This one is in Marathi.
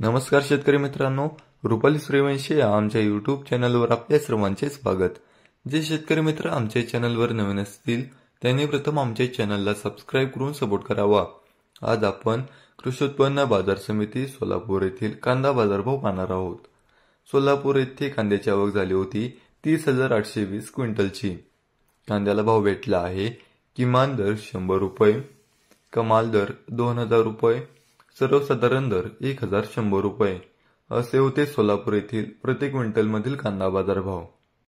नमस्कार शेतकरी मित्रांनो रुपाली सूर्यवंशी या आमच्या युट्यूब चॅनलवर आपल्या सर्वांचे स्वागत जे शेतकरी मित्र आमच्या चॅनलवर नवीन असतील त्यांनी प्रथम आमच्या चॅनलला सबस्क्राईब करून सपोर्ट करावा आज आपण कृषी उत्पन्न बाजार समिती सोलापूर येथील कांदा बाजारभाव पाहणार आहोत सोलापूर येथे कांद्याची आवक झाली होती तीस हजार आठशे वीस क्विंटलची कांद्याला भाव भेटला आहे किमान दर शंभर रुपये कमाल दर दोन हजार रुपये सर्वसाधारण दर एक हजार शंभर रुपये असे होते सोलापूर येथील प्रति क्विंटलमधील कांदा बाजार भाव।